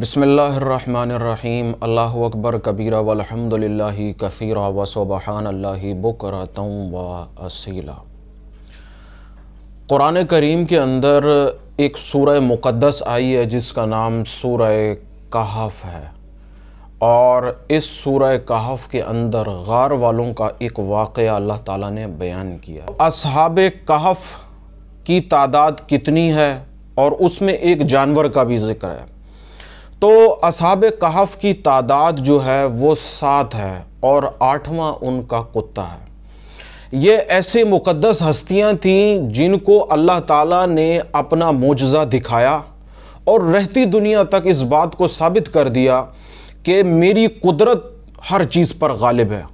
बसमीम अल्लाह अकबर कबीरा वलहमदिल्ला कसीरा व सुबहान अल्लाह बकरतम व असीला क़ुरान करीम के अंदर एक सूरह मुक़दस आई है जिसका नाम सूरह कहफ है और इस सूरह कहफ के अंदर गार वालों का एक वाक़ अल्लाह ताला ने बयान किया असहाब कहफ की तादाद कितनी है और उसमें एक जानवर का भी ज़िक्र है तो असाब कहफ़ की तादाद जो है वो सात है और आठवां उनका कुत्ता है ये ऐसे मुक़दस हस्तियाँ थीं जिनको अल्लाह ताला ने अपना मुजज़ा दिखाया और रहती दुनिया तक इस बात को साबित कर दिया कि मेरी कुदरत हर चीज़ पर गालिब है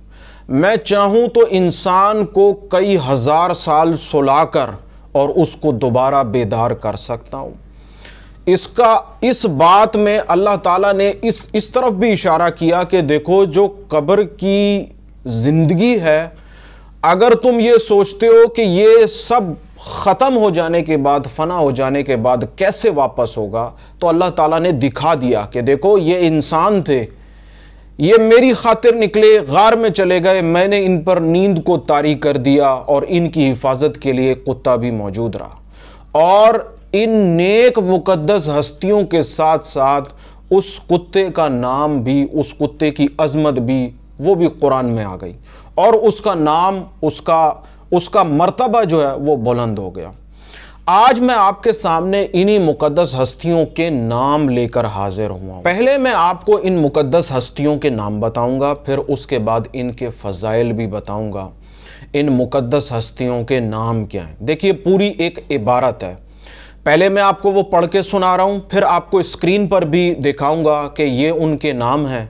मैं चाहूँ तो इंसान को कई हज़ार साल सुलाकर और उसको दोबारा बेदार कर सकता हूँ इसका इस बात में अल्लाह ताला ने इस इस तरफ भी इशारा किया कि देखो जो कब्र की ज़िंदगी है अगर तुम ये सोचते हो कि ये सब ख़त्म हो जाने के बाद फना हो जाने के बाद कैसे वापस होगा तो अल्लाह ताला ने दिखा दिया कि देखो ये इंसान थे ये मेरी खातिर निकले गार में चले गए मैंने इन पर नींद को तारी कर दिया और इनकी हिफाजत के लिए कुत्ता भी मौजूद रहा और इन नेक मुकद्दस हस्तियों के साथ साथ उस कुत्ते का नाम भी उस कुत्ते की अजमत भी वो भी कुरान में आ गई और उसका नाम उसका उसका मर्तबा जो है वो बुलंद हो गया आज मैं आपके सामने इन्हीं मुकद्दस हस्तियों के नाम लेकर हाजिर हुआ पहले मैं आपको इन मुकद्दस हस्तियों के नाम बताऊंगा फिर उसके बाद इनके फ़जाइल भी बताऊंगा इन मुकद्दस हस्तियों के नाम क्या हैं देखिए पूरी एक इबारत है पहले मैं आपको वो पढ़ के सुना रहा हूँ फिर आपको स्क्रीन पर भी दिखाऊंगा कि ये उनके नाम हैं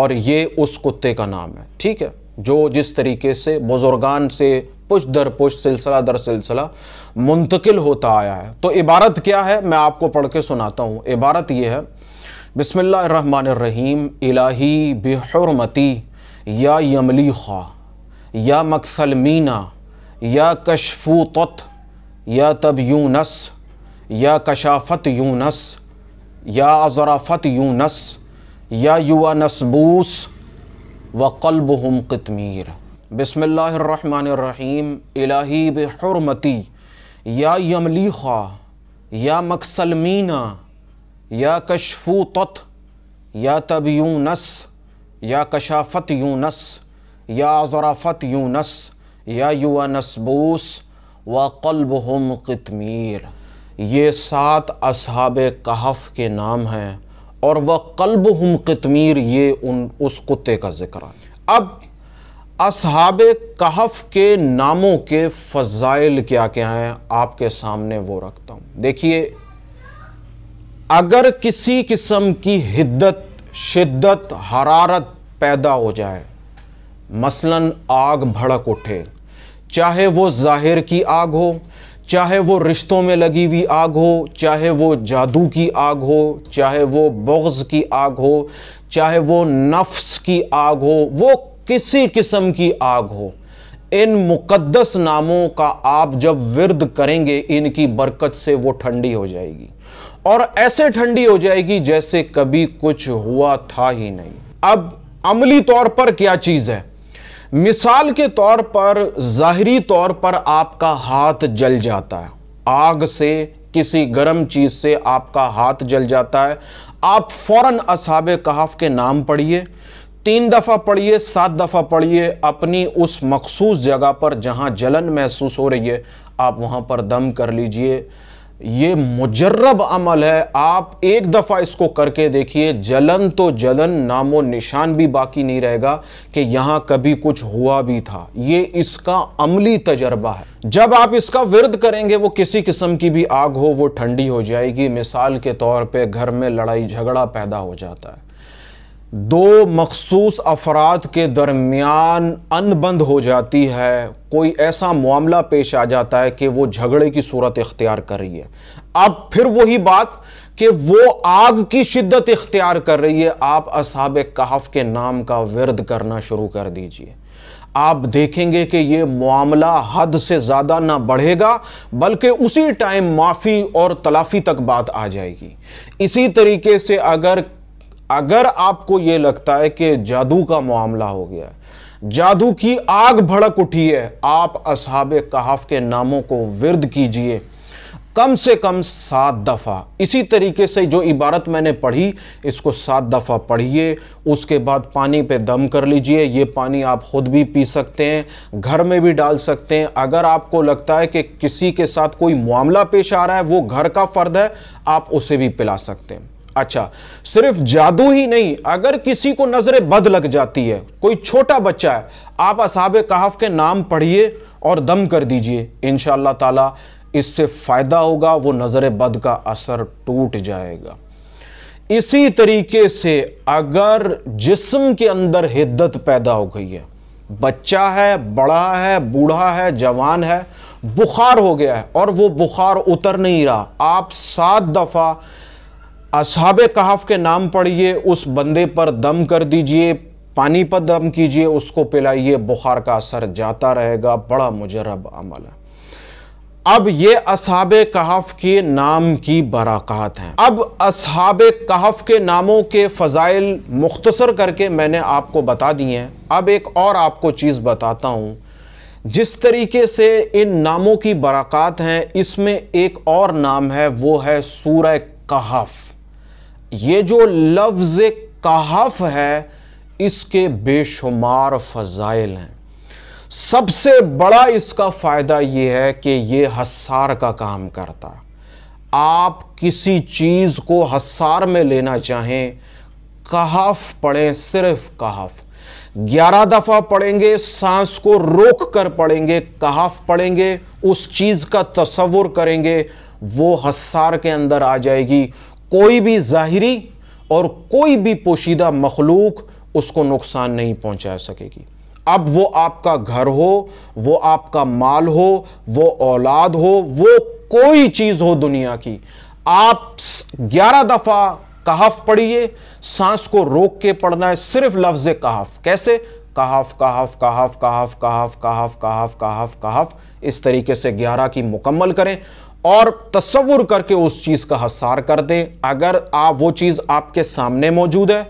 और ये उस कुत्ते का नाम है ठीक है जो जिस तरीके से बुज़ुर्गान से पुश दर पुश सिलसिला दर सिलसिला मुंतकिल होता आया है तो इबारत क्या है मैं आपको पढ़ के सुनाता हूँ इबारत ये है रहीम इलाही बेहरमती या यमली ख़ा या मकसल मीना या कशफू तत या तब यूनस یا کشافت یونس یا ازرافت یونس یا یونس بوس و قتمیر بسم اللہ الرحمن الرحیم الہی بحرمتی یا یملیخا یا مکسلمینا یا کشفوتت یا تب یونس یا کشافت یونس یا ظرافت یونس یا یونس بوس و قتمیر ये सात असहाब कहफ़ के नाम हैं और वह कल्ब हम कितमीर ये उन उस कुत्ते का जिक्र है अब असहाब कहफ़ के नामों के फ़जाइल क्या क्या हैं आपके सामने वो रखता हूँ देखिए अगर किसी किस्म की हिद्दत शिद्दत हरारत पैदा हो जाए मसलन आग भड़क उठे चाहे वो ज़ाहिर की आग हो चाहे वो रिश्तों में लगी हुई आग हो चाहे वो जादू की आग हो चाहे वो बग़ज़ की आग हो चाहे वो नफ्स की आग हो वो किसी किस्म की आग हो इन मुकद्दस नामों का आप जब विरद करेंगे इनकी बरकत से वो ठंडी हो जाएगी और ऐसे ठंडी हो जाएगी जैसे कभी कुछ हुआ था ही नहीं अब अमली तौर पर क्या चीज़ है मिसाल के तौर पर ज़ाहरी तौर पर आपका हाथ जल जाता है आग से किसी गर्म चीज़ से आपका हाथ जल जाता है आप फ़ौरन असाब कहाफ़ के नाम पढ़िए तीन दफ़ा पढ़िए सात दफ़ा पढ़िए अपनी उस मखसूस जगह पर जहां जलन महसूस हो रही है आप वहां पर दम कर लीजिए ये मुजर्रब अमल है आप एक दफ़ा इसको करके देखिए जलन तो जलन नामो निशान भी बाकी नहीं रहेगा कि यहाँ कभी कुछ हुआ भी था ये इसका अमली तजर्बा है जब आप इसका विरद करेंगे वो किसी किस्म की भी आग हो वो ठंडी हो जाएगी मिसाल के तौर पे घर में लड़ाई झगड़ा पैदा हो जाता है दो मखसूस अफराद के दरमियान अनबंद हो जाती है कोई ऐसा मामला पेश आ जाता है कि वो झगड़े की सूरत इख्तियार कर रही है अब फिर वही बात कि वो आग की शिद्दत इख्तियार कर रही है आप असाब कहाफ के नाम का विरद करना शुरू कर दीजिए आप देखेंगे कि ये मामला हद से ज़्यादा ना बढ़ेगा बल्कि उसी टाइम माफ़ी और तलाफ़ी तक बात आ जाएगी इसी तरीके से अगर अगर आपको यह लगता है कि जादू का मामला हो गया जादू की आग भड़क उठी है आप असहाब कहाफ के नामों को विरद कीजिए कम से कम सात दफ़ा इसी तरीके से जो इबारत मैंने पढ़ी इसको सात दफ़ा पढ़िए उसके बाद पानी पे दम कर लीजिए ये पानी आप ख़ुद भी पी सकते हैं घर में भी डाल सकते हैं अगर आपको लगता है कि किसी के साथ कोई मामला पेश आ रहा है वो घर का फ़र्द है आप उसे भी पिला सकते हैं अच्छा सिर्फ जादू ही नहीं अगर किसी को नजर बद लग जाती है कोई छोटा बच्चा है आप असाब कहाफ के नाम पढ़िए और दम कर दीजिए इन ताला इससे फ़ायदा होगा वो नज़र बद का असर टूट जाएगा इसी तरीके से अगर जिस्म के अंदर हिद्दत पैदा हो गई है बच्चा है बड़ा है बूढ़ा है जवान है बुखार हो गया है और वो बुखार उतर नहीं रहा आप सात दफ़ा असहाब कहाफ के नाम पढ़िए उस बंदे पर दम कर दीजिए पानी पर दम कीजिए उसको पिलाइए बुखार का असर जाता रहेगा बड़ा मुजरब अमल है अब ये असहाब कहाफ के नाम की बराकात है अब असहाब कहाफ के नामों के फ़जाइल मुख्तसर करके मैंने आपको बता दिए हैं अब एक और आपको चीज़ बताता हूँ जिस तरीके से इन नामों की बराकात हैं इसमें एक और नाम है वो है सूर्य कहाफ ये जो लफ्ज़ कहाफ है इसके बेशुमार फ़जाइल हैं सबसे बड़ा इसका फ़ायदा यह है कि यह हसार का काम करता आप किसी चीज़ को हसार में लेना चाहें कहाफ पढ़ें सिर्फ कहाफ ग्यारह दफ़ा पढ़ेंगे सांस को रोक कर पढ़ेंगे कहाफ पढ़ेंगे उस चीज़ का तस्वुर करेंगे वो हसार के अंदर आ जाएगी कोई भी ज़ाहरी और कोई भी पोशीदा मखलूक उसको नुकसान नहीं पहुंचा सकेगी अब वो आपका घर हो वो आपका माल हो वो औलाद हो वो कोई चीज़ हो दुनिया की आप ग्यारह दफ़ा कहाफ पढ़िए सांस को रोक के पढ़ना है सिर्फ लफ्ज़ कहाफ कैसे कहाफ कहाफ कहाफ कहाफ कहाफ कहाफ कहाफ कहाफ कहाफ इस तरीके से ग्यारह की मुकम्मल करें और तस्वुर करके उस चीज़ का हसार कर दें अगर आप वो चीज़ आपके सामने मौजूद है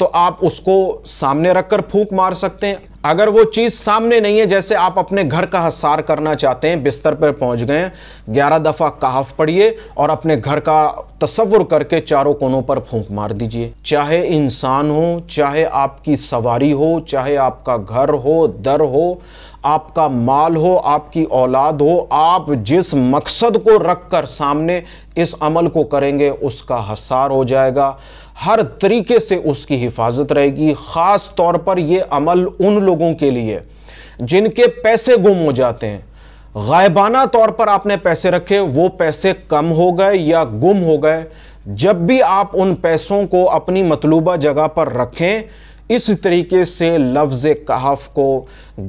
तो आप उसको सामने रखकर फूंक मार सकते हैं अगर वो चीज़ सामने नहीं है जैसे आप अपने घर का हसार करना चाहते हैं बिस्तर पर पहुंच गए ग्यारह दफ़ा कहाफ पढ़िए और अपने घर का तस्वुर करके चारों कोनों पर फूंक मार दीजिए चाहे इंसान हो चाहे आपकी सवारी हो चाहे आपका घर हो दर हो आपका माल हो आपकी औलाद हो आप जिस मकसद को रख कर सामने इस अमल को करेंगे उसका हसार हो जाएगा हर तरीके से उसकी हिफाजत रहेगी ख़ास तौर पर ये अमल उन लोगों के लिए जिनके पैसे गुम हो जाते हैं गायबाना तौर पर आपने पैसे रखे वो पैसे कम हो गए या गुम हो गए जब भी आप उन पैसों को अपनी मतलूबा जगह पर रखें इस तरीके से लफ्ज़ कहाफ़ को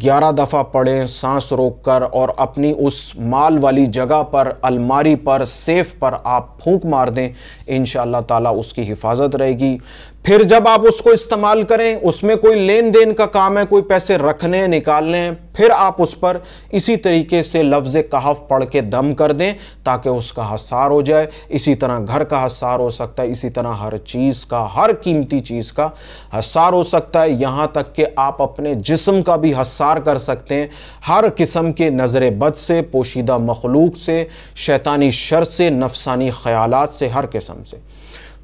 ग्यारह दफ़ा पढ़ें सांस रोक कर और अपनी उस माल वाली जगह पर अलमारी पर सेफ पर आप फूंक मार दें इन ताला उसकी हिफाजत रहेगी फिर जब आप उसको इस्तेमाल करें उसमें कोई लेन देन का काम है कोई पैसे रखने निकालने फिर आप उस पर इसी तरीके से लफ्ज़ कहाफ पढ़ के दम कर दें ताकि उसका हसार हो जाए इसी तरह घर का हसार हो सकता है इसी तरह हर चीज़ का हर कीमती चीज़ का हसार हो सकता है यहाँ तक कि आप अपने जिस्म का भी हसार कर सकते हैं हर किस्म के नज़र बद से पोशीदा मखलूक से शैतानी शर से नफसानी ख्याल से हर किस्म से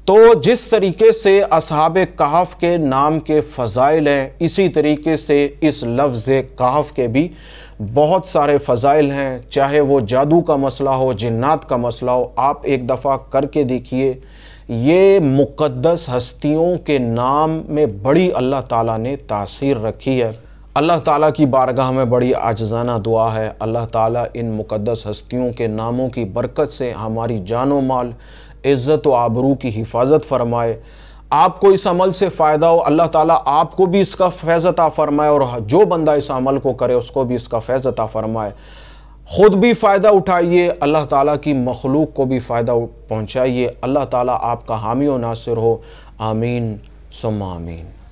तो जिस तरीके से असहाब कहाफ़ के नाम के फ़ाइल हैं इसी तरीके से इस लफ्ज़ कहाफ़ के भी बहुत सारे फ़ज़ाइल हैं चाहे वो जादू का मसला हो जन्नात का मसला हो आप एक दफ़ा करके देखिए ये मुक़दस हस्तियों के नाम में बड़ी अल्लाह ताला ने तासीर रखी है अल्लाह ताला की बारगाह में बड़ी आजाना दुआ है अल्लाह ताला इन मुक़दस हस्तियों के नामों की बरकत से हमारी जानो माल इज़्ज़त व आबरू की हिफाजत फरमाए आपको इस अमल से फ़ायदा हो अल्लाह ताला आपको भी इसका फैज़ता फ़रमाए और जो बंदा इस अमल को करे उसको भी इसका फैज़ता फ़रमाए ख़ुद भी फ़ायदा उठाइए अल्लाह ताला की मखलूक को भी फ़ायदा पहुँचाइए अल्लाह ताला आपका हामी व नासिर हो आमीन सुम आमीन